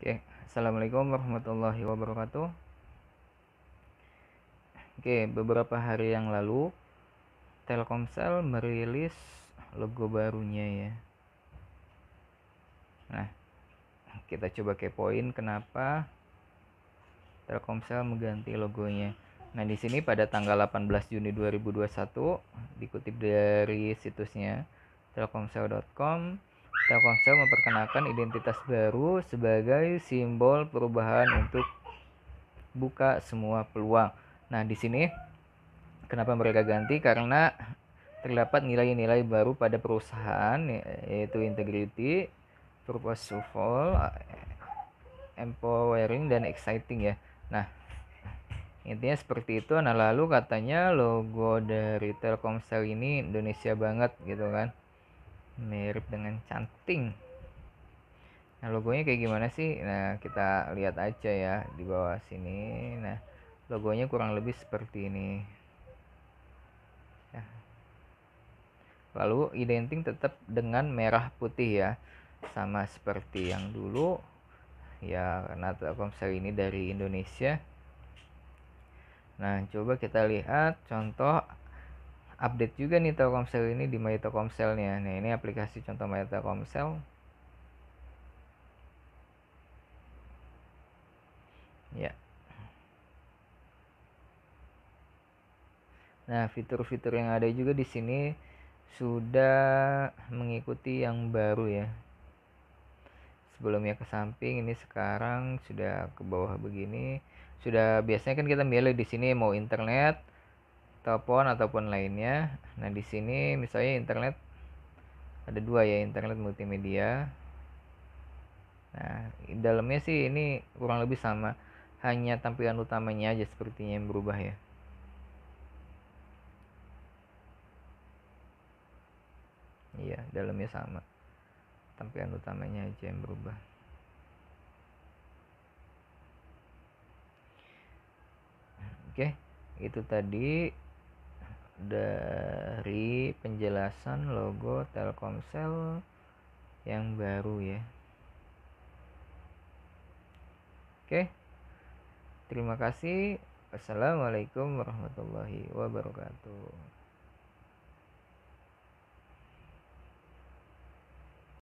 Oke, assalamualaikum warahmatullahi wabarakatuh. Oke, beberapa hari yang lalu Telkomsel merilis logo barunya ya. Nah, kita coba kepoin kenapa Telkomsel mengganti logonya. Nah, di sini pada tanggal 18 Juni 2021 dikutip dari situsnya telkomsel.com Telkomsel memperkenalkan identitas baru sebagai simbol perubahan untuk buka semua peluang. Nah, di sini kenapa mereka ganti? Karena terdapat nilai-nilai baru pada perusahaan yaitu integrity, purposeful, empowering dan exciting ya. Nah, intinya seperti itu. Nah, lalu katanya logo dari Telkomsel ini Indonesia banget gitu kan mirip dengan canting nah logonya kayak gimana sih nah kita lihat aja ya di bawah sini nah logonya kurang lebih seperti ini Ya. lalu identik tetap dengan merah putih ya sama seperti yang dulu ya karena Telkomsel ini dari Indonesia nah coba kita lihat contoh update juga nih Telkomsel ini di My Telkomsel Telkomselnya. Nah, ini aplikasi contoh My Telkomsel. Ya. Nah, fitur-fitur yang ada juga di sini sudah mengikuti yang baru ya. Sebelumnya ke samping, ini sekarang sudah ke bawah begini. Sudah biasanya kan kita milih di sini mau internet, telepon ataupun lainnya. Nah, di sini misalnya internet ada dua ya, internet multimedia. Nah, dalamnya sih ini kurang lebih sama, hanya tampilan utamanya aja sepertinya yang berubah ya. Iya, dalamnya sama. Tampilan utamanya aja yang berubah. Oke, itu tadi dari penjelasan logo Telkomsel yang baru ya. Oke. Terima kasih. Assalamualaikum warahmatullahi wabarakatuh.